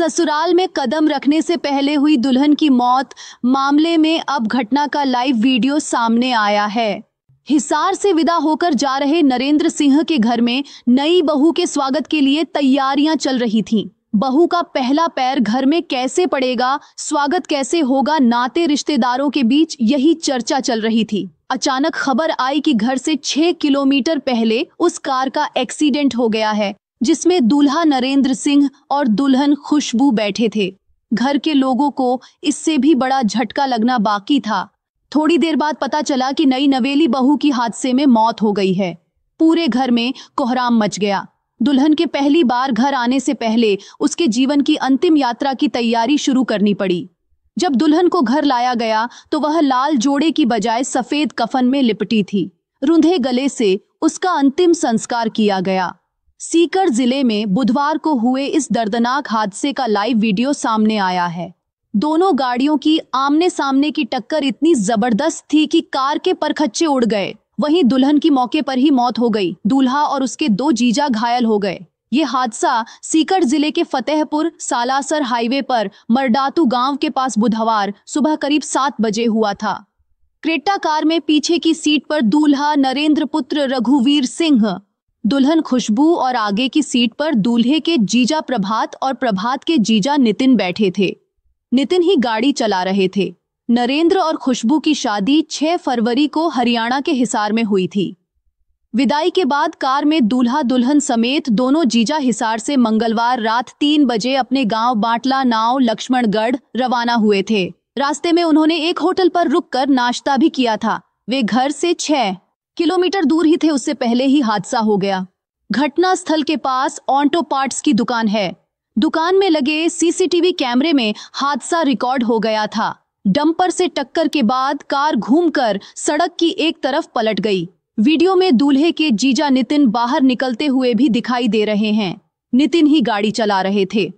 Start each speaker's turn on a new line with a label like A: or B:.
A: ससुराल में कदम रखने से पहले हुई दुल्हन की मौत मामले में अब घटना का लाइव वीडियो सामने आया है हिसार से विदा होकर जा रहे नरेंद्र सिंह के घर में नई बहू के स्वागत के लिए तैयारियां चल रही थीं। बहू का पहला पैर घर में कैसे पड़ेगा स्वागत कैसे होगा नाते रिश्तेदारों के बीच यही चर्चा चल रही थी अचानक खबर आई कि घर से छह किलोमीटर पहले उस कार का एक्सीडेंट हो गया है जिसमें दूल्हा नरेंद्र सिंह और दुल्हन खुशबू बैठे थे घर के लोगों को इससे भी बड़ा झटका लगना बाकी था थोड़ी देर बाद पता चला कि नई नवेली बहू की हादसे में मौत हो गई है पूरे घर में कोहराम मच गया दुल्हन के पहली बार घर आने से पहले उसके जीवन की अंतिम यात्रा की तैयारी शुरू करनी पड़ी जब दुल्हन को घर लाया गया तो वह लाल जोड़े की बजाय सफेद कफन में लिपटी थी रुंधे गले से उसका अंतिम संस्कार किया गया सीकर जिले में बुधवार को हुए इस दर्दनाक हादसे का लाइव वीडियो सामने आया है दोनों गाड़ियों की आमने सामने की टक्कर इतनी जबरदस्त थी कि कार के परखच्चे उड़ गए वहीं दुल्हन की मौके पर ही मौत हो गई दूल्हा और उसके दो जीजा घायल हो गए ये हादसा सीकर जिले के फतेहपुर सालासर हाईवे पर मरडातू गांव के पास बुधवार सुबह करीब सात बजे हुआ था क्रेटा कार में पीछे की सीट पर दूल्हा नरेंद्र पुत्र रघुवीर सिंह दुल्हन खुशबू और आगे की सीट पर दूल्हे के जीजा प्रभात और प्रभात के जीजा नितिन बैठे थे नितिन ही गाड़ी चला रहे थे नरेंद्र और खुशबू की शादी 6 फरवरी को हरियाणा के हिसार में हुई थी विदाई के बाद कार में दूल्हा दुल्हन समेत दोनों जीजा हिसार से मंगलवार रात तीन बजे अपने गांव बाटला नाव लक्ष्मणगढ़ रवाना हुए थे रास्ते में उन्होंने एक होटल पर रुककर नाश्ता भी किया था वे घर से छह किलोमीटर दूर ही थे उससे पहले ही हादसा हो गया घटना स्थल के पास ऑन्टो पार्ट्स की दुकान है दुकान में लगे सीसीटीवी कैमरे में हादसा रिकॉर्ड हो गया था डंपर से टक्कर के बाद कार घूमकर सड़क की एक तरफ पलट गई वीडियो में दूल्हे के जीजा नितिन बाहर निकलते हुए भी दिखाई दे रहे हैं नितिन ही गाड़ी चला रहे थे